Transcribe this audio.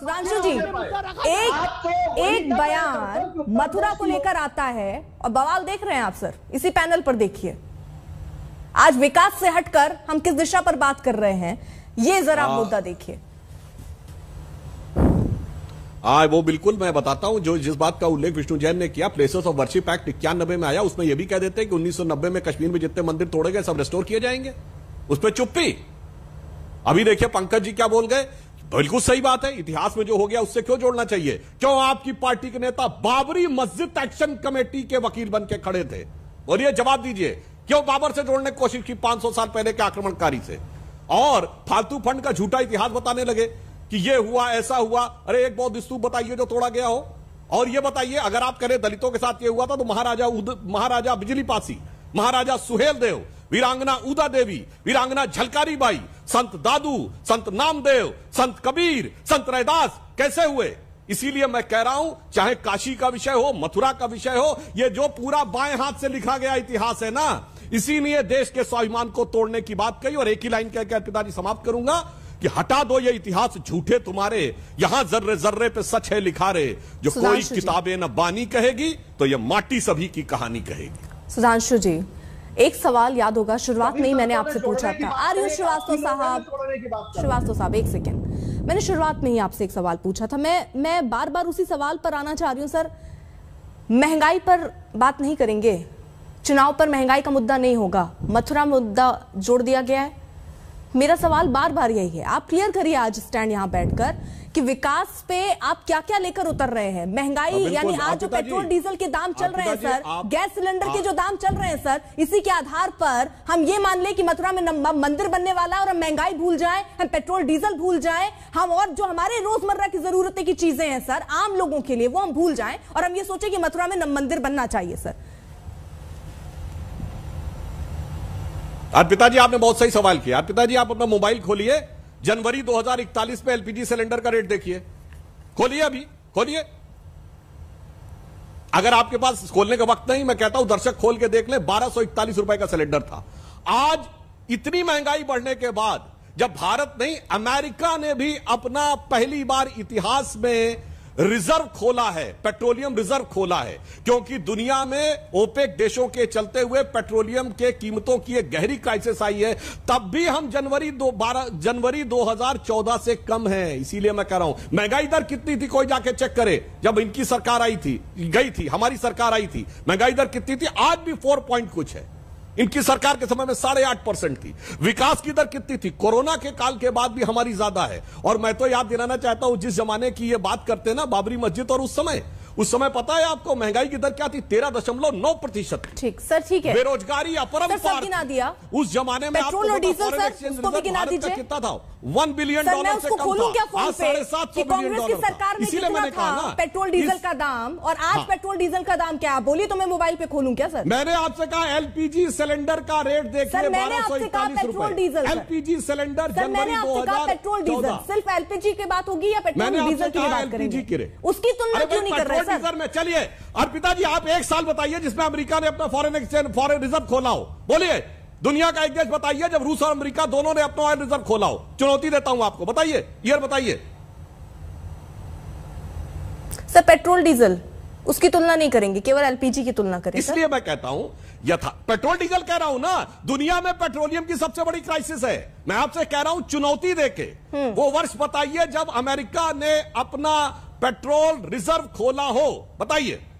सुधांशु जी एक एक बयान मथुरा को लेकर आता है और बवाल देख रहे हैं आप सर इसी पैनल पर देखिए आज विकास से हटकर हम किस दिशा पर बात कर रहे हैं ये जरा हाँ। मुद्दा देखिए आ, हाँ, वो बिल्कुल मैं बताता हूं जो जिस बात का उल्लेख विष्णु जैन ने किया प्लेसेस ऑफ वर्शिप एक्ट इक्यानबे में आया उसमें यह भी कह देते हैं कि 1990 में कश्मीर में जितने मंदिर तोड़े गए सब रिस्टोर किए जाएंगे उस पर चुप्पी अभी देखिए पंकज जी क्या बोल गए बिल्कुल सही बात है इतिहास में जो हो गया उससे क्यों जोड़ना चाहिए क्यों आपकी पार्टी के नेता बाबरी मस्जिद एक्शन कमेटी के वकील बन के खड़े थे बोलिए जवाब दीजिए क्यों बाबर से जोड़ने की कोशिश की 500 साल पहले के आक्रमणकारी से और फालतू फंड का झूठा इतिहास बताने लगे कि ये हुआ ऐसा हुआ अरे एक बहुत स्तूप बताइए जो तोड़ा गया हो और ये बताइए अगर आप करें दलितों के साथ ये हुआ था तो महाराजा उद महाराजा बिजली पासी महाराजा सुहेल देव वीरांगना उदा देवी वीरांगना झलकारी बाई संत दादू संत नामदेव संत कबीर संत रैदास कैसे हुए इसीलिए मैं कह रहा हूं चाहे काशी का विषय हो मथुरा का विषय हो ये जो पूरा बाएं हाथ से लिखा गया इतिहास है ना इसीलिए देश के स्वाभिमान को तोड़ने की बात कही और एक ही लाइन कहकर पिताजी समाप्त करूंगा कि हटा दो ये इतिहास झूठे तुम्हारे यहाँ जर्रे जर्रे पे सच है लिखा रहे जो कोई किताबें न बानी कहेगी तो ये माटी सभी की कहानी कहेगी सुधांशु जी एक सवाल याद होगा शुरुआत में ही तो मैंने आपसे पूछा था आर्य श्रीवास्तव साहब श्रीवास्तव साहब एक सेकेंड मैंने शुरुआत में ही आपसे एक सवाल पूछा था मैं मैं बार बार उसी सवाल पर आना चाह रही हूँ सर महंगाई पर बात नहीं करेंगे चुनाव पर महंगाई का मुद्दा नहीं होगा मथुरा मुद्दा जोड़ दिया गया है मेरा सवाल बार बार यही है आप क्लियर करिए आज स्टैंड यहाँ बैठकर कि विकास पे आप क्या क्या लेकर उतर रहे हैं महंगाई हाँ, यानी आज हाँ, जो पेट्रोल डीजल के दाम चल हाँ, रहे हैं सर गैस सिलेंडर के जो दाम चल रहे हैं सर इसी के आधार पर हम ये मान ले कि मथुरा में मंदिर बनने वाला है और हम महंगाई भूल जाए हम पेट्रोल डीजल भूल जाए हम और जो हमारे रोजमर्रा की जरूरतें की चीजें हैं सर आम लोगों के लिए वो हम भूल जाए और हम ये सोचे कि मथुरा में मंदिर बनना चाहिए सर आज पिताजी आपने बहुत सही सवाल किया पिताजी आप अपना मोबाइल खोलिए जनवरी 2041 में एलपीजी सिलेंडर का रेट देखिए खोलिए अभी खोलिए अगर आपके पास खोलने का वक्त नहीं मैं कहता हूं दर्शक खोल के देख ले बारह रुपए का सिलेंडर था आज इतनी महंगाई बढ़ने के बाद जब भारत नहीं अमेरिका ने भी अपना पहली बार इतिहास में रिजर्व खोला है पेट्रोलियम रिजर्व खोला है क्योंकि दुनिया में ओपेक देशों के चलते हुए पेट्रोलियम के कीमतों की एक गहरी क्राइसिस आई है तब भी हम जनवरी दो बारह जनवरी 2014 से कम है इसीलिए मैं कह रहा हूं महंगाई दर कितनी थी कोई जाके चेक करे जब इनकी सरकार आई थी गई थी हमारी सरकार आई थी महंगाई दर कितनी थी आज भी फोर पॉइंट कुछ है इनकी सरकार के समय में साढ़े आठ परसेंट थी विकास की दर कितनी थी कोरोना के काल के बाद भी हमारी ज्यादा है और मैं तो याद दिलाना चाहता हूं जिस जमाने की ये बात करते ना बाबरी मस्जिद और उस समय उस समय पता है आपको महंगाई की दर क्या थी तेरह दशमलव नौ प्रतिशत ठीक सर ठीक है बेरोजगारी अपरम दिया उस जमाने में आपको कितना था वन बिलियन डॉलर से कम था आज साढ़े सात सौ बिलियन डॉलर इसीलिए मैंने कहा ना पेट्रोल डीजल का दाम और आज हाँ। पेट्रोल डीजल का दाम क्या बोलिए तो मैं मोबाइल पे खोलूं क्या सर मैंने आपसे कहा एलपीजी सिलेंडर का रेट देखिए बारह सौ इकतालीस पेट्रोल डीजल एलपीजी सिलेंडर जनवरी दो हजार पेट्रोल डीजल सिर्फ एलपीजी की बात होगी या पेट्रोल डीजल की बात करेंगे उसकी तुलना क्यों नहीं कर रहे सर मैं चलिए अर्पिता जी आप एक साल बताइए जिसमें अमेरिका ने अपना फॉरेन एक्सचेंज फॉरेन रिजर्व खोला हो बोलिए दुनिया का एक देश बताइए जब रूस और अमेरिका दोनों ने अपना ऑयल रिजर्व खोला हो चुनौती देता हूं आपको बताइए ईयर बताइए सर पेट्रोल डीजल उसकी तुलना नहीं करेंगे केवल एलपीजी की तुलना करेंगे इसलिए मैं कहता हूं यथा पेट्रोल डीजल कह रहा हूं ना दुनिया में पेट्रोलियम की सबसे बड़ी क्राइसिस है मैं आपसे कह रहा हूं चुनौती देके हम्म। वो वर्ष बताइए जब अमेरिका ने अपना पेट्रोल रिजर्व खोला हो बताइए